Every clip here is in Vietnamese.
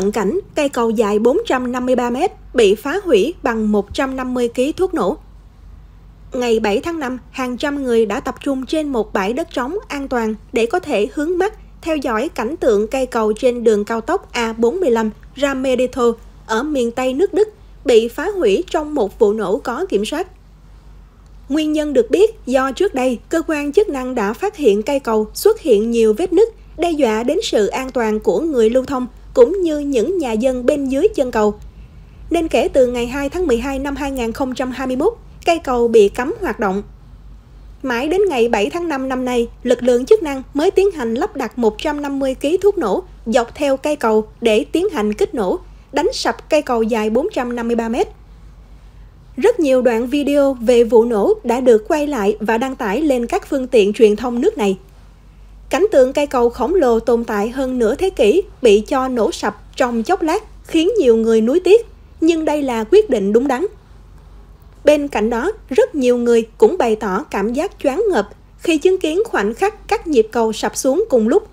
Cận cảnh, cây cầu dài 453 m bị phá hủy bằng 150 kg thuốc nổ. Ngày 7 tháng 5, hàng trăm người đã tập trung trên một bãi đất trống an toàn để có thể hướng mắt theo dõi cảnh tượng cây cầu trên đường cao tốc A45 ra Medito ở miền Tây nước Đức bị phá hủy trong một vụ nổ có kiểm soát. Nguyên nhân được biết do trước đây, cơ quan chức năng đã phát hiện cây cầu xuất hiện nhiều vết nứt, đe dọa đến sự an toàn của người lưu thông cũng như những nhà dân bên dưới chân cầu. Nên kể từ ngày 2 tháng 12 năm 2021, cây cầu bị cấm hoạt động. Mãi đến ngày 7 tháng 5 năm nay, lực lượng chức năng mới tiến hành lắp đặt 150 kg thuốc nổ dọc theo cây cầu để tiến hành kích nổ, đánh sập cây cầu dài 453 mét. Rất nhiều đoạn video về vụ nổ đã được quay lại và đăng tải lên các phương tiện truyền thông nước này. Cảnh tượng cây cầu khổng lồ tồn tại hơn nửa thế kỷ bị cho nổ sập trong chốc lát khiến nhiều người nuối tiếc, nhưng đây là quyết định đúng đắn. Bên cạnh đó, rất nhiều người cũng bày tỏ cảm giác choáng ngợp khi chứng kiến khoảnh khắc các nhịp cầu sập xuống cùng lúc.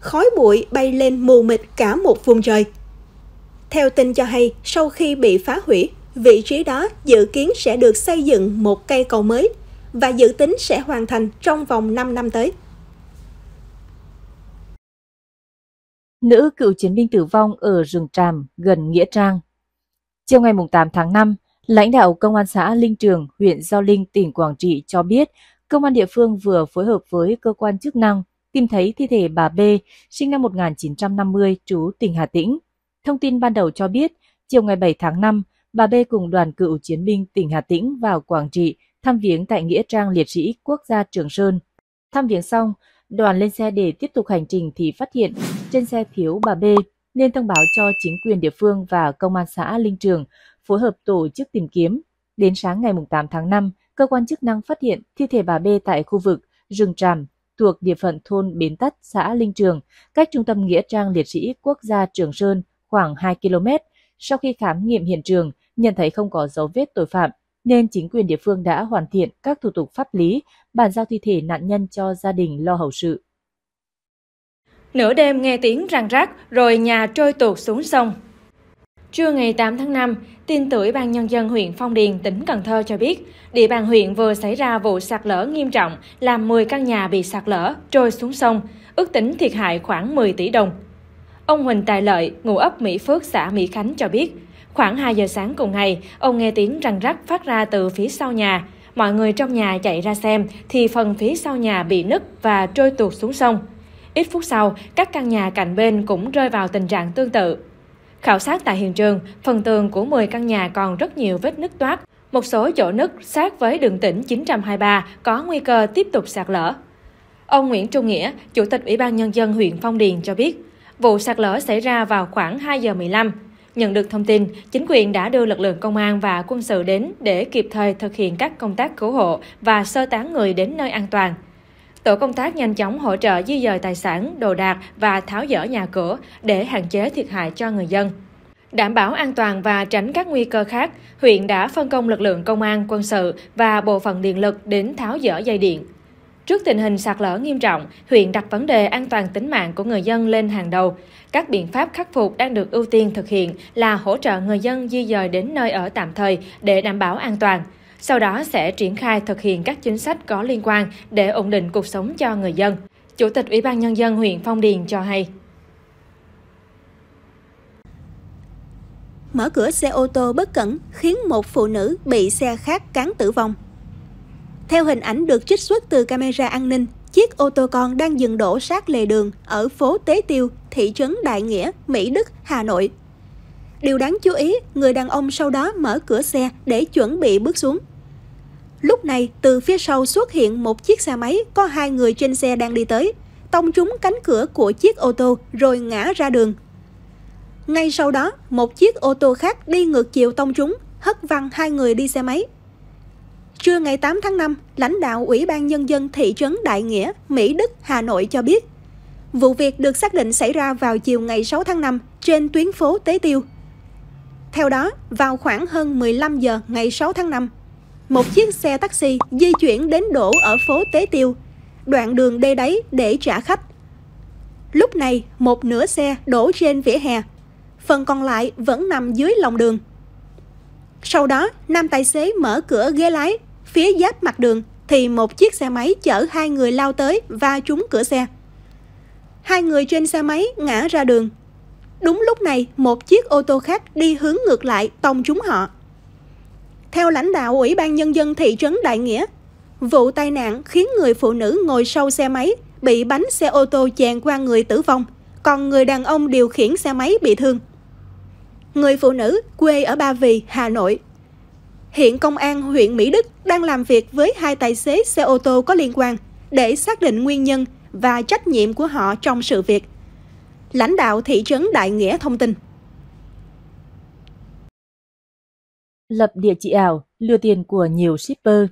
Khói bụi bay lên mù mịt cả một vùng trời. Theo tin cho hay, sau khi bị phá hủy, vị trí đó dự kiến sẽ được xây dựng một cây cầu mới và dự tính sẽ hoàn thành trong vòng 5 năm tới. nữ cựu chiến binh tử vong ở rừng Tràm gần Nghĩa Trang. Chiều ngày 8 tháng 5, lãnh đạo Công an xã Linh Trường, huyện Giao Linh, tỉnh Quảng Trị cho biết công an địa phương vừa phối hợp với cơ quan chức năng tìm thấy thi thể bà B, sinh năm 1950, trú tỉnh Hà Tĩnh. Thông tin ban đầu cho biết, chiều ngày 7 tháng 5, bà B cùng đoàn cựu chiến binh tỉnh Hà Tĩnh vào Quảng Trị thăm viếng tại Nghĩa Trang Liệt sĩ Quốc gia Trường Sơn. Thăm viếng xong, đoàn lên xe để tiếp tục hành trình thì phát hiện trên xe thiếu bà B nên thông báo cho chính quyền địa phương và công an xã Linh Trường phối hợp tổ chức tìm kiếm. Đến sáng ngày 8 tháng 5, cơ quan chức năng phát hiện thi thể bà B tại khu vực rừng tràm thuộc địa phận thôn Bến Tắt, xã Linh Trường, cách trung tâm Nghĩa trang Liệt sĩ Quốc gia Trường Sơn khoảng 2 km. Sau khi khám nghiệm hiện trường, nhận thấy không có dấu vết tội phạm, nên chính quyền địa phương đã hoàn thiện các thủ tục pháp lý, bàn giao thi thể nạn nhân cho gia đình lo hậu sự. Nửa đêm nghe tiếng răng rác rồi nhà trôi tuột xuống sông. Trưa ngày 8 tháng 5, tin từ ban Nhân dân huyện Phong Điền, tỉnh Cần Thơ cho biết, địa bàn huyện vừa xảy ra vụ sạt lở nghiêm trọng, làm 10 căn nhà bị sạt lở, trôi xuống sông, ước tính thiệt hại khoảng 10 tỷ đồng. Ông Huỳnh Tài Lợi, ngụ ấp Mỹ Phước, xã Mỹ Khánh cho biết, khoảng 2 giờ sáng cùng ngày, ông nghe tiếng răng rắc phát ra từ phía sau nhà. Mọi người trong nhà chạy ra xem thì phần phía sau nhà bị nứt và trôi tuột xuống sông. Ít phút sau, các căn nhà cạnh bên cũng rơi vào tình trạng tương tự. Khảo sát tại hiện trường, phần tường của 10 căn nhà còn rất nhiều vết nứt toát. Một số chỗ nứt sát với đường tỉnh 923 có nguy cơ tiếp tục sạt lở. Ông Nguyễn Trung Nghĩa, Chủ tịch Ủy ban Nhân dân huyện Phong Điền cho biết, vụ sạt lở xảy ra vào khoảng 2 giờ 15. Nhận được thông tin, chính quyền đã đưa lực lượng công an và quân sự đến để kịp thời thực hiện các công tác cứu hộ và sơ tán người đến nơi an toàn. Tổ công tác nhanh chóng hỗ trợ di dời tài sản, đồ đạc và tháo dỡ nhà cửa để hạn chế thiệt hại cho người dân. Đảm bảo an toàn và tránh các nguy cơ khác, huyện đã phân công lực lượng công an, quân sự và bộ phận điện lực đến tháo dỡ dây điện. Trước tình hình sạt lở nghiêm trọng, huyện đặt vấn đề an toàn tính mạng của người dân lên hàng đầu. Các biện pháp khắc phục đang được ưu tiên thực hiện là hỗ trợ người dân di dời đến nơi ở tạm thời để đảm bảo an toàn sau đó sẽ triển khai thực hiện các chính sách có liên quan để ổn định cuộc sống cho người dân. Chủ tịch Ủy ban Nhân dân huyện Phong Điền cho hay. Mở cửa xe ô tô bất cẩn khiến một phụ nữ bị xe khác cán tử vong. Theo hình ảnh được trích xuất từ camera an ninh, chiếc ô tô con đang dừng đổ sát lề đường ở phố Tế Tiêu, thị trấn Đại Nghĩa, Mỹ Đức, Hà Nội. Điều đáng chú ý, người đàn ông sau đó mở cửa xe để chuẩn bị bước xuống. Lúc này, từ phía sau xuất hiện một chiếc xe máy có hai người trên xe đang đi tới, tông trúng cánh cửa của chiếc ô tô rồi ngã ra đường. Ngay sau đó, một chiếc ô tô khác đi ngược chiều tông trúng, hất văng hai người đi xe máy. Trưa ngày 8 tháng 5, lãnh đạo Ủy ban Nhân dân thị trấn Đại Nghĩa, Mỹ Đức, Hà Nội cho biết, vụ việc được xác định xảy ra vào chiều ngày 6 tháng 5 trên tuyến phố Tế Tiêu. Theo đó, vào khoảng hơn 15 giờ ngày 6 tháng 5, một chiếc xe taxi di chuyển đến đổ ở phố Tế Tiêu, đoạn đường đê đáy để trả khách. Lúc này, một nửa xe đổ trên vỉa hè, phần còn lại vẫn nằm dưới lòng đường. Sau đó, nam tài xế mở cửa ghế lái, phía giáp mặt đường thì một chiếc xe máy chở hai người lao tới và trúng cửa xe. Hai người trên xe máy ngã ra đường. Đúng lúc này, một chiếc ô tô khác đi hướng ngược lại tông trúng họ. Theo lãnh đạo Ủy ban Nhân dân thị trấn Đại Nghĩa, vụ tai nạn khiến người phụ nữ ngồi sau xe máy bị bánh xe ô tô chèn qua người tử vong, còn người đàn ông điều khiển xe máy bị thương. Người phụ nữ quê ở Ba Vì, Hà Nội. Hiện công an huyện Mỹ Đức đang làm việc với hai tài xế xe ô tô có liên quan để xác định nguyên nhân và trách nhiệm của họ trong sự việc. Lãnh đạo thị trấn Đại Nghĩa thông tin. lập địa chỉ ảo, lừa tiền của nhiều shipper.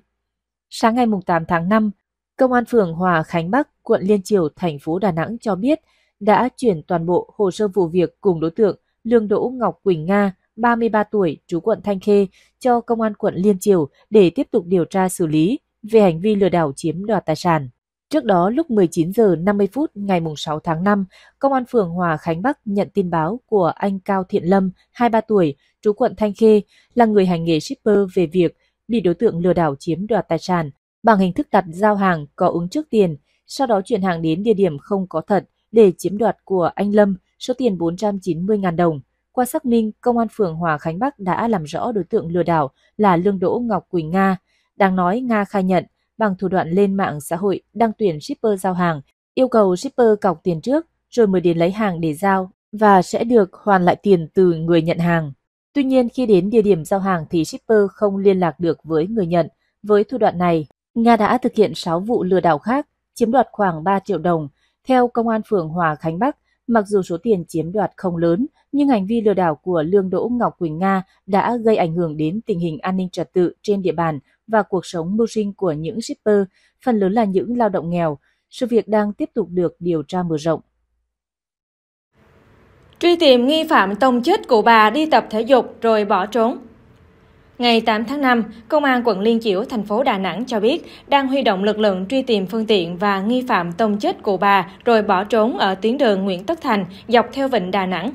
Sáng ngày 8 tháng 5, Công an phường Hòa Khánh Bắc, quận Liên Triều, thành phố Đà Nẵng cho biết đã chuyển toàn bộ hồ sơ vụ việc cùng đối tượng Lương Đỗ Ngọc Quỳnh Nga, 33 tuổi, trú quận Thanh Khê, cho Công an quận Liên Triều để tiếp tục điều tra xử lý về hành vi lừa đảo chiếm đoạt tài sản. Trước đó, lúc 19 giờ 50 phút ngày 6 tháng 5, Công an phường Hòa Khánh Bắc nhận tin báo của anh Cao Thiện Lâm, 23 tuổi, trú quận Thanh Khê, là người hành nghề shipper về việc bị đối tượng lừa đảo chiếm đoạt tài sản bằng hình thức đặt giao hàng có ứng trước tiền, sau đó chuyển hàng đến địa điểm không có thật để chiếm đoạt của anh Lâm số tiền 490.000 đồng. Qua xác minh, Công an phường Hòa Khánh Bắc đã làm rõ đối tượng lừa đảo là Lương Đỗ Ngọc Quỳnh Nga. Đáng nói, Nga khai nhận – bằng thủ đoạn lên mạng xã hội đăng tuyển shipper giao hàng, yêu cầu shipper cọc tiền trước rồi mới đến lấy hàng để giao và sẽ được hoàn lại tiền từ người nhận hàng. Tuy nhiên khi đến địa điểm giao hàng thì shipper không liên lạc được với người nhận. Với thủ đoạn này, Nga đã thực hiện 6 vụ lừa đảo khác, chiếm đoạt khoảng 3 triệu đồng. Theo Công an phường Hòa Khánh Bắc, mặc dù số tiền chiếm đoạt không lớn, nhưng hành vi lừa đảo của Lương Đỗ Ngọc Quỳnh Nga đã gây ảnh hưởng đến tình hình an ninh trật tự trên địa bàn và cuộc sống mưu sinh của những shipper, phần lớn là những lao động nghèo. Sự việc đang tiếp tục được điều tra mở rộng. Truy tìm nghi phạm tông chết cụ bà đi tập thể dục rồi bỏ trốn. Ngày 8 tháng 5, Công an quận Liên Chiểu, thành phố Đà Nẵng cho biết đang huy động lực lượng truy tìm phương tiện và nghi phạm tông chết cụ bà rồi bỏ trốn ở tuyến đường Nguyễn Tất Thành dọc theo vịnh Đà Nẵng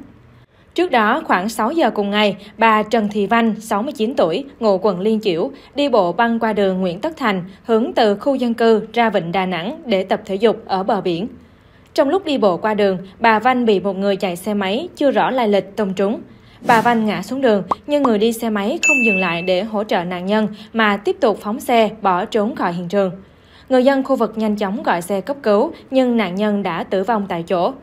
Trước đó, khoảng 6 giờ cùng ngày, bà Trần Thị Văn, 69 tuổi, ngụ quận Liên Chiểu, đi bộ băng qua đường Nguyễn Tất Thành, hướng từ khu dân cư ra Vịnh Đà Nẵng để tập thể dục ở bờ biển. Trong lúc đi bộ qua đường, bà Văn bị một người chạy xe máy chưa rõ lai lịch tông trúng. Bà Văn ngã xuống đường, nhưng người đi xe máy không dừng lại để hỗ trợ nạn nhân mà tiếp tục phóng xe bỏ trốn khỏi hiện trường. Người dân khu vực nhanh chóng gọi xe cấp cứu, nhưng nạn nhân đã tử vong tại chỗ.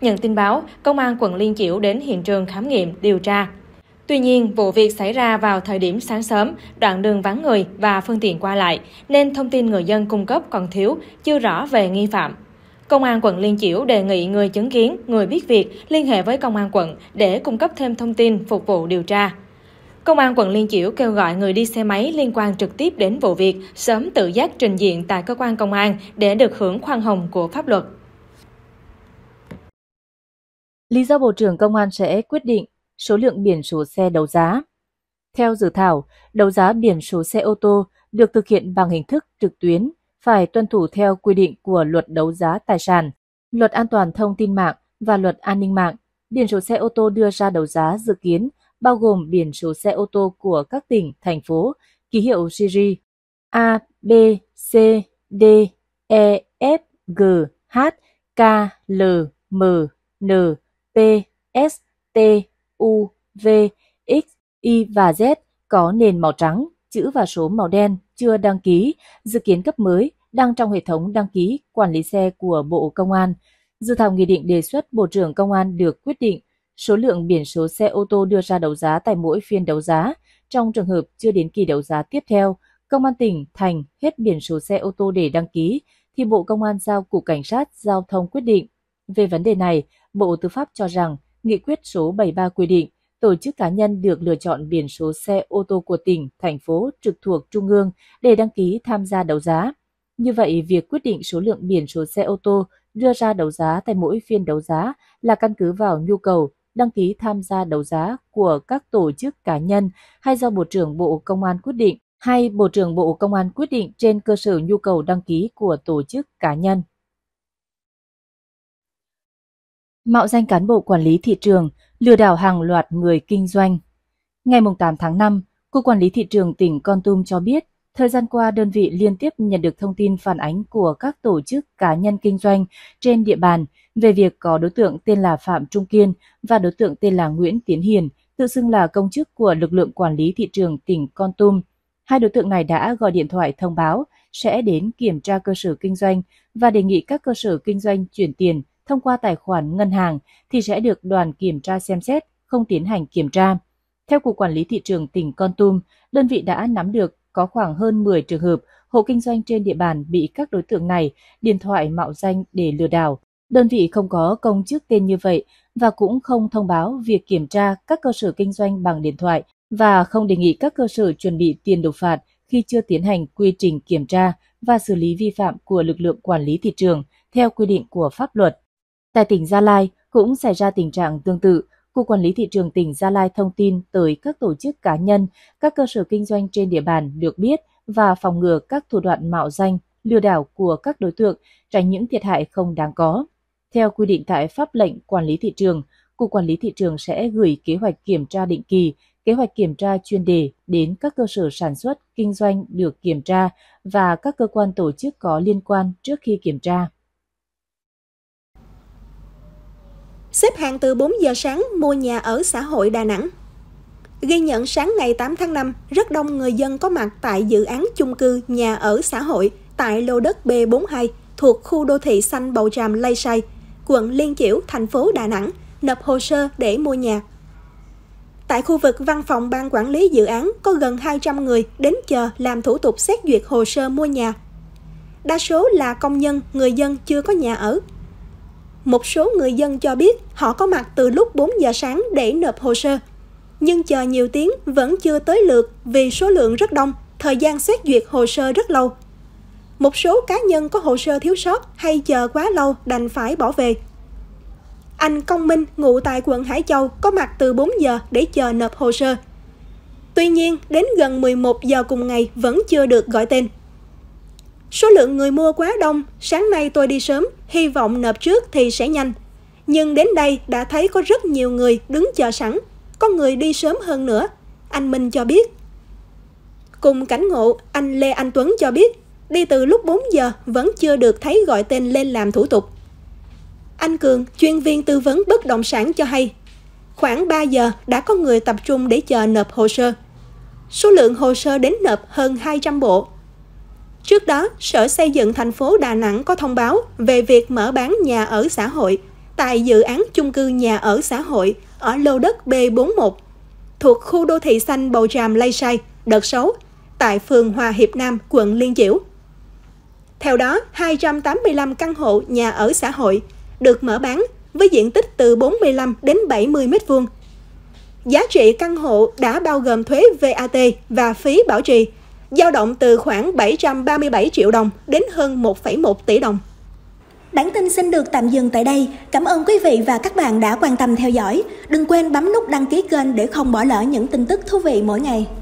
Nhận tin báo, Công an quận Liên Chiểu đến hiện trường khám nghiệm, điều tra. Tuy nhiên, vụ việc xảy ra vào thời điểm sáng sớm, đoạn đường vắng người và phương tiện qua lại, nên thông tin người dân cung cấp còn thiếu, chưa rõ về nghi phạm. Công an quận Liên Chiểu đề nghị người chứng kiến, người biết việc liên hệ với công an quận để cung cấp thêm thông tin phục vụ điều tra. Công an quận Liên Chiểu kêu gọi người đi xe máy liên quan trực tiếp đến vụ việc sớm tự giác trình diện tại cơ quan công an để được hưởng khoan hồng của pháp luật. Lý do Bộ trưởng Công an sẽ quyết định số lượng biển số xe đấu giá. Theo dự thảo, đấu giá biển số xe ô tô được thực hiện bằng hình thức trực tuyến, phải tuân thủ theo quy định của luật đấu giá tài sản, luật an toàn thông tin mạng và luật an ninh mạng. Biển số xe ô tô đưa ra đấu giá dự kiến bao gồm biển số xe ô tô của các tỉnh, thành phố, ký hiệu series A, B, C, D, E, F, G, H, K, L, M, N, P, S, T, U, V, X, Y và Z có nền màu trắng, chữ và số màu đen chưa đăng ký, dự kiến cấp mới đang trong hệ thống đăng ký quản lý xe của Bộ Công an. Dự thảo nghị định đề xuất Bộ trưởng Công an được quyết định số lượng biển số xe ô tô đưa ra đấu giá tại mỗi phiên đấu giá. Trong trường hợp chưa đến kỳ đấu giá tiếp theo, Công an tỉnh, thành hết biển số xe ô tô để đăng ký, thì Bộ Công an giao Cục Cảnh sát Giao thông quyết định. Về vấn đề này, Bộ Tư pháp cho rằng nghị quyết số 73 quy định tổ chức cá nhân được lựa chọn biển số xe ô tô của tỉnh, thành phố trực thuộc trung ương để đăng ký tham gia đấu giá. Như vậy, việc quyết định số lượng biển số xe ô tô đưa ra đấu giá tại mỗi phiên đấu giá là căn cứ vào nhu cầu đăng ký tham gia đấu giá của các tổ chức cá nhân hay do Bộ trưởng Bộ Công an quyết định hay Bộ trưởng Bộ Công an quyết định trên cơ sở nhu cầu đăng ký của tổ chức cá nhân. mạo danh cán bộ quản lý thị trường, lừa đảo hàng loạt người kinh doanh. Ngày 8 tháng 5, Cục Quản lý Thị trường tỉnh Con Tum cho biết, thời gian qua đơn vị liên tiếp nhận được thông tin phản ánh của các tổ chức cá nhân kinh doanh trên địa bàn về việc có đối tượng tên là Phạm Trung Kiên và đối tượng tên là Nguyễn Tiến Hiền, tự xưng là công chức của lực lượng quản lý thị trường tỉnh Con Tum. Hai đối tượng này đã gọi điện thoại thông báo sẽ đến kiểm tra cơ sở kinh doanh và đề nghị các cơ sở kinh doanh chuyển tiền thông qua tài khoản ngân hàng thì sẽ được đoàn kiểm tra xem xét, không tiến hành kiểm tra. Theo Cục Quản lý Thị trường tỉnh Con Tum, đơn vị đã nắm được có khoảng hơn 10 trường hợp hộ kinh doanh trên địa bàn bị các đối tượng này điện thoại mạo danh để lừa đảo. Đơn vị không có công chức tên như vậy và cũng không thông báo việc kiểm tra các cơ sở kinh doanh bằng điện thoại và không đề nghị các cơ sở chuẩn bị tiền đột phạt khi chưa tiến hành quy trình kiểm tra và xử lý vi phạm của lực lượng quản lý thị trường theo quy định của pháp luật. Tại tỉnh Gia Lai cũng xảy ra tình trạng tương tự. Cục Quản lý Thị trường tỉnh Gia Lai thông tin tới các tổ chức cá nhân, các cơ sở kinh doanh trên địa bàn được biết và phòng ngừa các thủ đoạn mạo danh, lừa đảo của các đối tượng, tránh những thiệt hại không đáng có. Theo quy định tại pháp lệnh quản lý thị trường, Cục Quản lý Thị trường sẽ gửi kế hoạch kiểm tra định kỳ, kế hoạch kiểm tra chuyên đề đến các cơ sở sản xuất, kinh doanh được kiểm tra và các cơ quan tổ chức có liên quan trước khi kiểm tra. xếp hàng từ 4 giờ sáng mua nhà ở xã hội Đà Nẵng. Ghi nhận sáng ngày 8 tháng 5, rất đông người dân có mặt tại dự án chung cư nhà ở xã hội tại lô đất B42 thuộc khu đô thị xanh Bầu Tràm Lây Sai, quận Liên Chiểu, thành phố Đà Nẵng, nộp hồ sơ để mua nhà. Tại khu vực văn phòng ban quản lý dự án có gần 200 người đến chờ làm thủ tục xét duyệt hồ sơ mua nhà. Đa số là công nhân, người dân chưa có nhà ở, một số người dân cho biết họ có mặt từ lúc 4 giờ sáng để nộp hồ sơ. Nhưng chờ nhiều tiếng vẫn chưa tới lượt vì số lượng rất đông, thời gian xét duyệt hồ sơ rất lâu. Một số cá nhân có hồ sơ thiếu sót hay chờ quá lâu đành phải bỏ về. Anh Công Minh ngụ tại quận Hải Châu có mặt từ 4 giờ để chờ nộp hồ sơ. Tuy nhiên, đến gần 11 giờ cùng ngày vẫn chưa được gọi tên. Số lượng người mua quá đông, sáng nay tôi đi sớm, hy vọng nộp trước thì sẽ nhanh. Nhưng đến đây đã thấy có rất nhiều người đứng chờ sẵn, có người đi sớm hơn nữa. Anh Minh cho biết. Cùng cảnh ngộ, anh Lê Anh Tuấn cho biết, đi từ lúc 4 giờ vẫn chưa được thấy gọi tên lên làm thủ tục. Anh Cường, chuyên viên tư vấn bất động sản cho hay, khoảng 3 giờ đã có người tập trung để chờ nộp hồ sơ. Số lượng hồ sơ đến nộp hơn 200 bộ, Trước đó, Sở Xây dựng thành phố Đà Nẵng có thông báo về việc mở bán nhà ở xã hội tại dự án chung cư nhà ở xã hội ở lô đất B41 thuộc khu đô thị xanh Bầu Tràm Lây Sai, đợt 6, tại phường Hòa Hiệp Nam, quận Liên Chiểu. Theo đó, 285 căn hộ nhà ở xã hội được mở bán với diện tích từ 45 đến 70 m2. Giá trị căn hộ đã bao gồm thuế VAT và phí bảo trì – dao động từ khoảng 737 triệu đồng đến hơn 1,1 tỷ đồng. Bản tin xin được tạm dừng tại đây. Cảm ơn quý vị và các bạn đã quan tâm theo dõi. Đừng quên bấm nút đăng ký kênh để không bỏ lỡ những tin tức thú vị mỗi ngày.